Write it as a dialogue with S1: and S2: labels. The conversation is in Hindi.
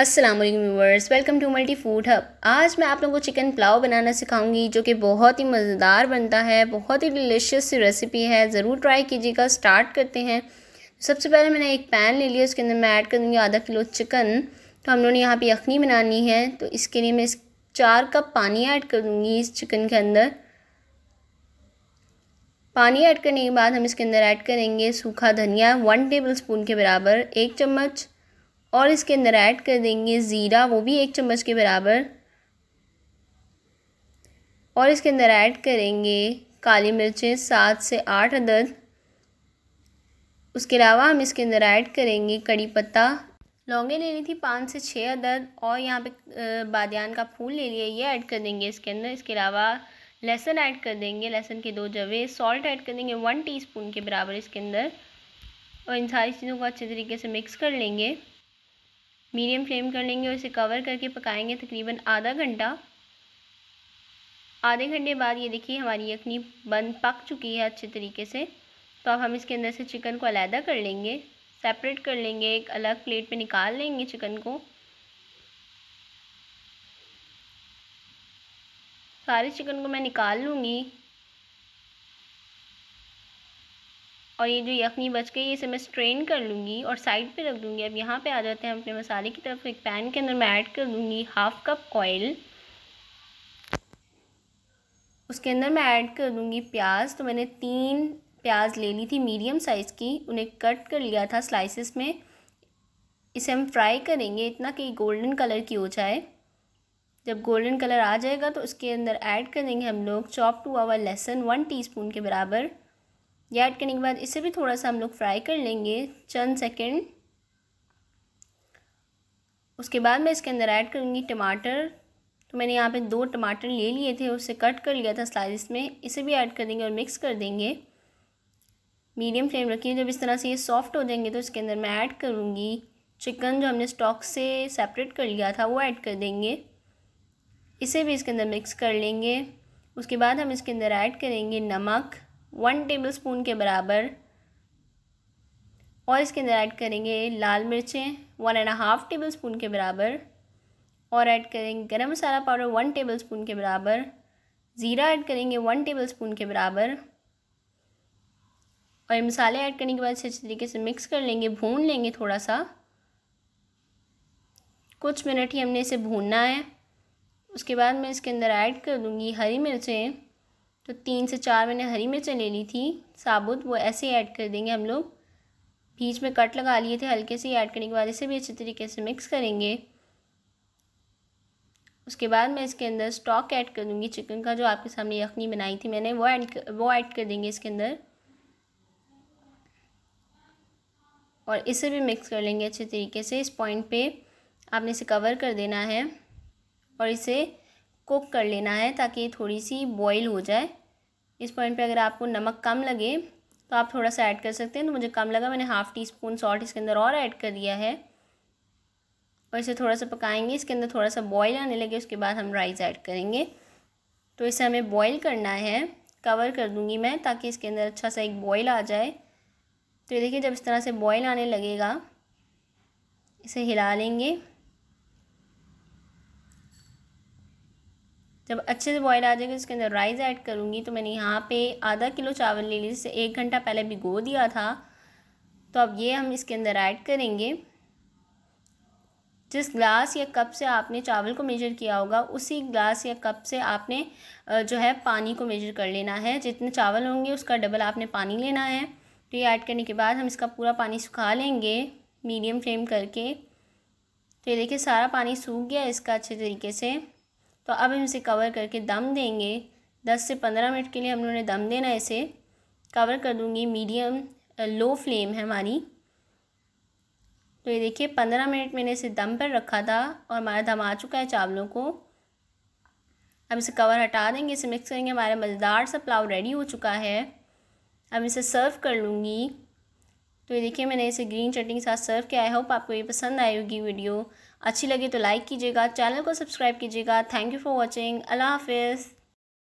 S1: अस्सलाम वालेकुम viewers welcome to Multi Food Hub आज मैं आप लोगों को चिकन पुलाव बनाना सिखाऊंगी जो कि बहुत ही मज़ेदार बनता है बहुत ही डिलीशियस सी रेसिपी है ज़रूर ट्राई कीजिएगा स्टार्ट करते हैं सबसे पहले मैंने एक पैन ले लिया उसके अंदर मैं ऐड कर दूँगी आधा किलो चिकन तो हम लोगों ने यहाँ पर यखनी बनानी है तो इसके लिए मैं इस चार कप पानी ऐड कर दूँगी इस चिकन के अंदर पानी ऐड करने के बाद हम इसके अंदर ऐड करेंगे सूखा धनिया वन टेबल स्पून के बराबर एक चम्मच और इसके अंदर ऐड कर देंगे ज़ीरा वो भी एक चम्मच के बराबर और इसके अंदर ऐड करेंगे काली मिर्चें सात से आठ अदद उसके अलावा हम इसके अंदर ऐड करेंगे कड़ी पत्ता लौंगे ले ली थी पाँच से छः अदद और यहाँ पे बादियान का फूल ले लिया ये ऐड कर देंगे इसके अंदर इसके अलावा लहसन ऐड कर देंगे लहसुन के दो जवे सॉल्ट ऐड कर देंगे वन टीस्पून के बराबर इसके अंदर और इन सारी चीज़ों को अच्छे तरीके से मिक्स कर लेंगे मीडियम फ्लेम कर लेंगे और इसे कवर करके पकाएंगे तकरीबन आधा घंटा आधे घंटे बाद ये देखिए हमारी यखनी बंद पक चुकी है अच्छे तरीके से तो अब हम इसके अंदर से चिकन को अलहदा कर लेंगे सेपरेट कर लेंगे एक अलग प्लेट पे निकाल लेंगे चिकन को सारे चिकन को मैं निकाल लूँगी और ये जो यखनी बच गई है इसे मैं स्ट्रेन कर लूँगी और साइड पे रख दूँगी अब यहाँ पे आ जाते हैं अपने मसाले की तरफ एक पैन के अंदर मैं ऐड कर दूँगी हाफ़ कप ऑयल उसके अंदर मैं ऐड कर दूँगी प्याज तो मैंने तीन प्याज ले ली थी मीडियम साइज़ की उन्हें कट कर लिया था स्लाइसिस में इसे हम फ्राई करेंगे इतना कि गोल्डन कलर की हो जाए जब गोल्डन कलर आ जाएगा तो उसके अंदर ऐड कर देंगे हम लोग चॉप टू आवर लहसन वन टीस्पून के बराबर ये ऐड करने के बाद इसे भी थोड़ा सा हम लोग फ्राई कर लेंगे चंद सेकेंड उसके बाद मैं इसके अंदर ऐड करूँगी टमाटर तो मैंने यहाँ पे दो टमाटर ले लिए थे उसे कट कर लिया था स्लाइस में इसे भी ऐड कर देंगे और मिक्स कर देंगे मीडियम फ्लेम रखिए जब इस तरह से ये सॉफ्ट हो जाएंगे तो इसके अंदर मैं ऐड करूँगी चिकन जो हमने स्टॉक से सेपरेट कर लिया था वो ऐड कर देंगे इसे भी इसके अंदर मिक्स कर लेंगे उसके बाद हम इसके अंदर ऐड करेंगे नमक वन टेबल स्पून के बराबर और इसके अंदर ऐड करेंगे लाल मिर्चें one and half tablespoon के बराबर और ऐड करेंगे garam masala powder one tablespoon के बराबर ज़ीरा ऐड करेंगे वन टेबल स्पून के बराबर और मसाले ऐड करने के बाद अच्छे तरीके से मिक्स कर लेंगे भून लेंगे थोड़ा सा कुछ मिनट ही हमने इसे भूनना है उसके बाद मैं इसके अंदर ऐड कर दूँगी हरी मिर्चें तो तीन से चार मैंने हरी मिर्चें ले ली थी साबुत वो ऐसे ही ऐड कर देंगे हम लोग बीच में कट लगा लिए थे हल्के से ऐड करने के बाद इसे भी अच्छे तरीके से मिक्स करेंगे उसके बाद मैं इसके अंदर स्टॉक ऐड कर दूँगी चिकन का जो आपके सामने यखनी बनाई थी मैंने वो ऐड वो ऐड कर देंगे इसके अंदर और इसे भी मिक्स कर लेंगे अच्छे तरीके से इस पॉइंट पे आपने इसे कवर कर देना है और इसे कुक कर लेना है ताकि थोड़ी सी बॉईल हो जाए इस पॉइंट पे अगर आपको नमक कम लगे तो आप थोड़ा सा ऐड कर सकते हैं तो मुझे कम लगा मैंने हाफ़ टी स्पून सॉल्ट इसके अंदर और ऐड कर दिया है और इसे थोड़ा सा पकाएंगे इसके अंदर थोड़ा सा बॉयल आने लगे उसके बाद हम राइस ऐड करेंगे तो इसे हमें बॉईल करना है कवर कर दूँगी मैं ताकि इसके अंदर अच्छा सा एक बॉयल आ जाए तो ये देखिए जब इस तरह से बॉयल आने लगेगा इसे हिला लेंगे जब अच्छे से बॉयल आ जाएगा उसके अंदर राइस ऐड करूँगी तो मैंने यहाँ पे आधा किलो चावल ले लिया जिसे एक घंटा पहले भिगो दिया था तो अब ये हम इसके अंदर ऐड करेंगे जिस ग्लास या कप से आपने चावल को मेजर किया होगा उसी ग्लास या कप से आपने जो है पानी को मेजर कर लेना है जितने चावल होंगे उसका डबल आपने पानी लेना है तो ये ऐड करने के बाद हम इसका पूरा पानी सुखा लेंगे मीडियम फ्लेम करके तो ये देखिए सारा पानी सूख गया इसका अच्छे तरीके से तो अब हम इसे कवर करके दम देंगे दस से पंद्रह मिनट के लिए हम लोगों ने दम देना है इसे कवर कर दूँगी मीडियम लो फ्लेम है हमारी तो ये देखिए पंद्रह मिनट मैंने इसे दम पर रखा था और हमारा दम आ चुका है चावलों को अब इसे कवर हटा देंगे इसे मिक्स करेंगे हमारा मज़ेदार सा पुलाव रेडी हो चुका है अब इसे सर्व कर लूँगी तो ये देखिए मैंने इसे ग्रीन चटनी के साथ सर्व किया आई होप आपको ये पसंद आई होगी वीडियो अच्छी लगे तो लाइक कीजिएगा चैनल को सब्सक्राइब कीजिएगा थैंक यू फॉर वॉचिंग अल्लाह हाफिज़